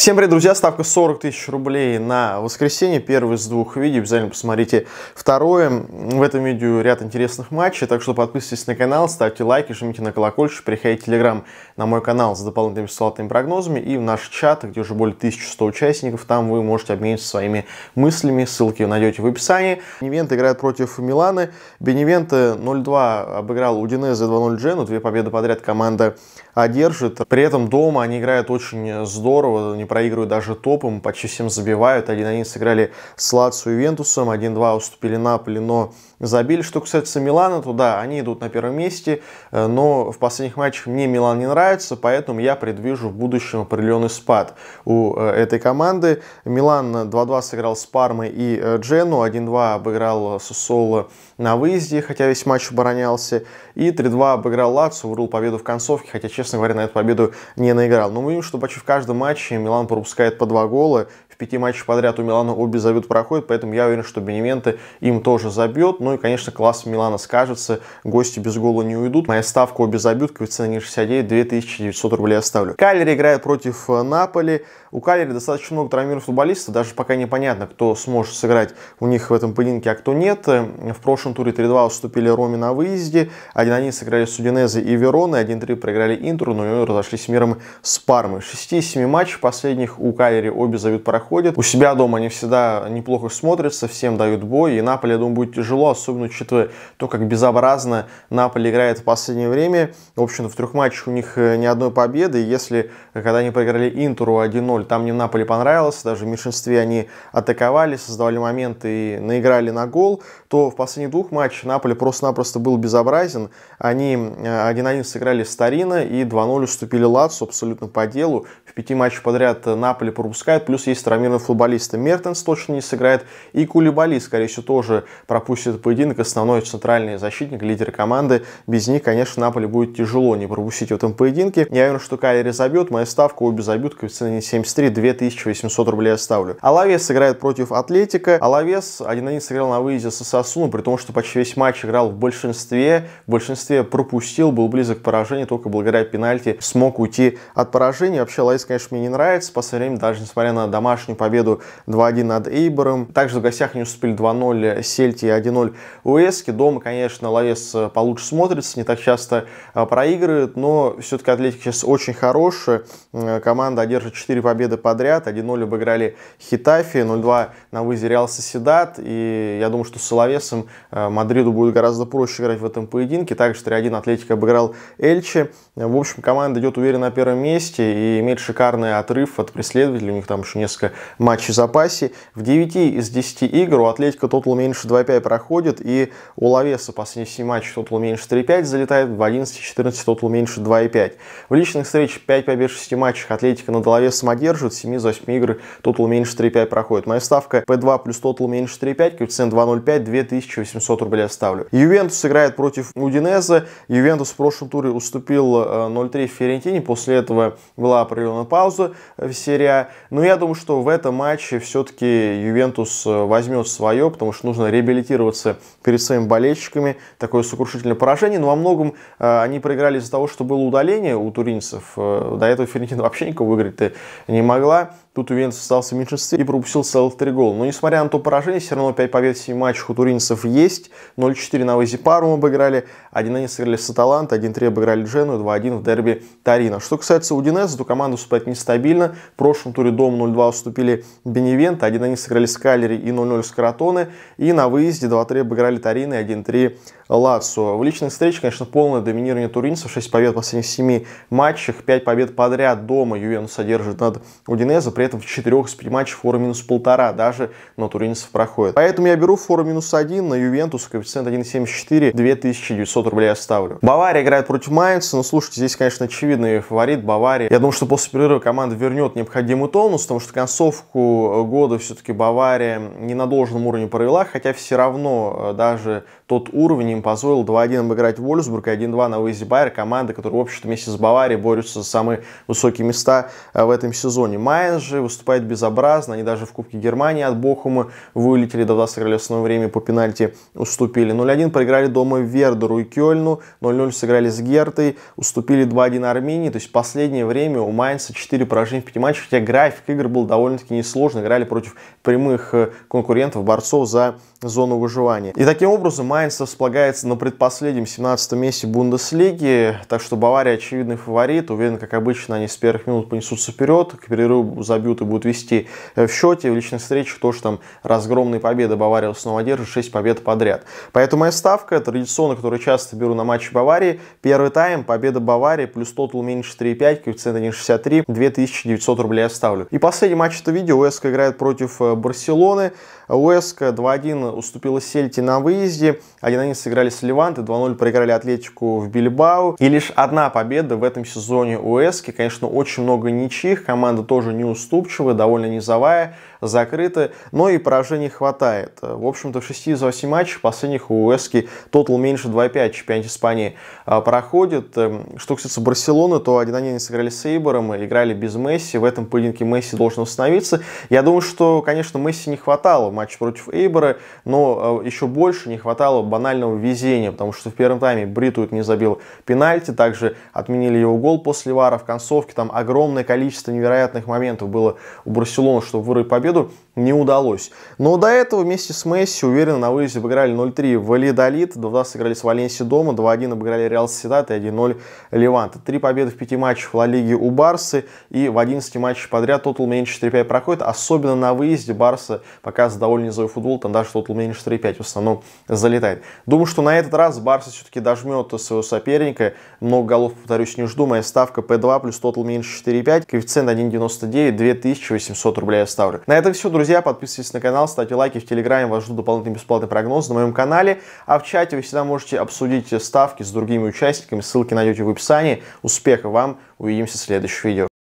Всем привет, друзья! Ставка 40 тысяч рублей на воскресенье. Первый из двух видео. Обязательно посмотрите второе. В этом видео ряд интересных матчей, так что подписывайтесь на канал, ставьте лайки, жмите на колокольчик, переходите в Телеграм на мой канал с дополнительными ссылками прогнозами и в наш чат, где уже более 1100 участников. Там вы можете обмениться своими мыслями. Ссылки найдете в описании. Беневент играет против Миланы. Беневента 0-2 обыграл Удинезе 2-0 Джену. Две победы подряд команда одержит. При этом дома они играют очень здорово, проигрывают даже топом, почти всем забивают. 1-1 сыграли с Лацио и Вентусом, 1-2 уступили Наполи, но забили. Что касается Милана, то да, они идут на первом месте, э, но в последних матчах мне Милан не нравится, поэтому я предвижу в будущем определенный спад у э, этой команды. Милан 2-2 сыграл с Пармой и э, Джену, 1-2 обыграл Сусоло на выезде, хотя весь матч оборонялся, и 3-2 обыграл Лацо, вырул победу в концовке, хотя, честно говоря, на эту победу не наиграл. Но мы видим, что почти в каждом матче Милан пропускает по два гола, пяти матчах подряд у Милана обе забьют проходят, поэтому я уверен, что Бенементы им тоже забьет. Ну и, конечно, класс Милана скажется, гости без гола не уйдут. Моя ставка обе забьют, коэффициент 69, 2900 рублей оставлю. Калери играет против э, Наполи. У Калери достаточно много травмированных футболистов, даже пока непонятно, кто сможет сыграть у них в этом поединке, а кто нет. Э, в прошлом туре 3-2 уступили Роме на выезде, 1-1 сыграли с и Вероной, 1-3 проиграли Интеру, но и разошлись миром с Пармой. 6-7 матчей последних у Калери обе зовут пароход проходит. У себя дома они всегда неплохо смотрятся, всем дают бой. И Наполе, я думаю, будет тяжело, особенно учитывая то, как безобразно Наполе играет в последнее время. В общем, в трех матчах у них э, ни одной победы. И если, э, когда они проиграли Интеру 1-0, там не Наполе понравилось, даже в меньшинстве они атаковали, создавали моменты и наиграли на гол, то в последних двух матчах Наполе просто-напросто был безобразен. Они 1-1 э, сыграли с Торино и 2-0 уступили Лацу абсолютно по делу. В пяти матчах подряд Наполе пропускает, плюс есть травмированные травмирован футболиста Мертенс точно не сыграет. И Кулибали, скорее всего, тоже пропустит поединок. Основной центральный защитник, лидер команды. Без них, конечно, Наполе будет тяжело не пропустить в этом поединке. Я уверен, что Кайри забьет. Моя ставка обе забьют. Коэффициент 73, 2800 рублей оставлю. Алавес сыграет против Атлетика. Алавес 1-1 сыграл на выезде со Сосуну, при том, что почти весь матч играл в большинстве. В большинстве пропустил, был близок к поражению, только благодаря пенальти смог уйти от поражения. Вообще, Алавес, конечно, мне не нравится. По время, даже несмотря на домашний вчерашнюю победу 2-1 над Эйбором. Также в гостях они уступили 2-0 Сельти и 1-0 Уэски. Дома, конечно, Лавес э, получше смотрится, не так часто э, проигрывает, но все-таки Атлетик сейчас очень хорошая. Э, команда одержит 4 победы подряд. 1-0 обыграли Хитафи, 0-2 на выезде Реал Соседат. И я думаю, что с Соловесом Мадриду будет гораздо проще играть в этом поединке. Также 3-1 Атлетик обыграл Эльче. В общем, команда идет уверенно на первом месте и имеет шикарный отрыв от преследователей. У них там еще несколько же матче запасе. В 9 из 10 игр у Атлетика тотал меньше 2,5 проходит, и у Лавеса последние 7 матчей тотал меньше 3,5 залетает, в 11-14 тотал меньше 2,5. В личных встречах 5 побед в 6 матчах Атлетика над Лавесом одерживает, 7 из 8 игр тотал меньше 3,5 проходит. Моя ставка P2 плюс тотал меньше 3,5, коэффициент 2,05, 2800 рублей ставлю. Ювентус играет против Удинеза. Ювентус в прошлом туре уступил 0-3 э, в Ферентине, после этого была определенная пауза в серии а. Но ну, я думаю, что в этом матче все-таки Ювентус э, возьмет свое, потому что нужно реабилитироваться перед своими болельщиками. Такое сокрушительное поражение. Но во многом э, они проиграли из-за того, что было удаление у туринцев. Э, до этого Ферентина вообще никого выиграть не могла. Тут Ювентус остался в меньшинстве и пропустил целых три гола. Но несмотря на то поражение, все равно 5 побед в 7 матчах у туринцев есть. 0-4 на выезде мы обыграли, 1-1 сыграли с Аталанта, 1-3 обыграли Джену, 2-1 в дерби Тарина. Что касается Удинеза, то команда уступает нестабильно. В прошлом туре дома 0-2 уступили Беневент, 1-1 сыграли с Калери и 0-0 с Каратоны. И на выезде 2-3 обыграли Тарина и 1-3 Лацо. В личной встрече, конечно, полное доминирование туринцев. 6 побед в последних 7 матчах, 5 побед подряд дома Ювентус содержит над Удинеза При этом в четырех с матче фора минус полтора даже, но туринцев проходит. Поэтому я беру фору минус один на Ювентус, коэффициент 1.74, 2900 рублей оставлю. Бавария играет против Майнца, но ну, слушайте, здесь, конечно, очевидный фаворит Бавария. Я думаю, что после перерыва команда вернет необходимый тонус, потому что концовку года все-таки Бавария не на должном уровне провела, хотя все равно э, даже тот уровень им позволил 2-1 обыграть Вольсбург и 1-2 на выезде Байер, команда, которая, в общем-то, вместе с Баварией борются за самые высокие места э, в этом сезоне. Майнц Ладжи выступает безобразно. Они даже в Кубке Германии от Бохума вылетели, сыграли в основное время по пенальти уступили. 0-1 проиграли дома Вердеру и Кёльну, 0-0 сыграли с Гертой, уступили 2-1 Армении. То есть последнее время у Майнца 4 поражения в 5 матчах, хотя график игр был довольно-таки несложный. Играли против прямых э, конкурентов, борцов за зону выживания. И таким образом Майнц располагается на предпоследнем 17 месте Бундеслиги, так что Бавария очевидный фаворит. Уверен, как обычно, они с первых минут понесутся вперед, к перерыву за собьют и будут вести э, в счете. В личной встрече тоже там разгромные победы Бавария снова держит, 6 побед подряд. Поэтому моя ставка традиционно, которую часто беру на матче Баварии, первый тайм, победа Баварии, плюс тотал меньше 3,5, коэффициент 1,63, 2900 рублей я ставлю. И последний матч этого видео, Уэска играет против э, Барселоны, Уэска 2-1 уступила Сельти на выезде, 1-1 сыграли с Леванты, 2-0 проиграли Атлетику в Бильбау И лишь одна победа в этом сезоне у Эски. Конечно, очень много ничьих, команда тоже не уступила неуступчивы, довольно низовая, закрыты, но и поражений хватает. В общем-то, в 6 из 8 матчей последних у Уэски тотал меньше 2,5 чемпионате Испании а, проходит. Эм, что касается Барселоны, то 1-1 сыграли с Эйбором, играли без Месси. В этом поединке Месси должен восстановиться. Я думаю, что, конечно, Месси не хватало в матче против Эйбора, но э, еще больше не хватало банального везения, потому что в первом тайме Бритует не забил пенальти, также отменили его гол после вара в концовке. Там огромное количество невероятных моментов было было у Барселоны, чтобы вырыть победу не удалось. Но до этого вместе с Месси уверенно на выезде обыграли 0-3 Валидолит, 2-2 сыграли с Валенсией дома, 2-1 обыграли Реал Сетат и 1-0 Леванта. Три победы в пяти матчах в Ла Лиге у Барсы и в 11 матчах подряд тотал меньше 4-5 проходит. Особенно на выезде Барса показывает довольно низовый футбол, там даже тотал меньше 4-5 в основном залетает. Думаю, что на этот раз Барса все-таки дожмет своего соперника. Много голов, повторюсь, не жду. Моя ставка P2 плюс тотал меньше 4-5, коэффициент 1.99, 2800 рублей я ставлю. На этом все, друзья друзья, подписывайтесь на канал, ставьте лайки. В Телеграме вас ждут дополнительные бесплатные прогнозы на моем канале. А в чате вы всегда можете обсудить ставки с другими участниками. Ссылки найдете в описании. Успехов вам. Увидимся в следующем видео.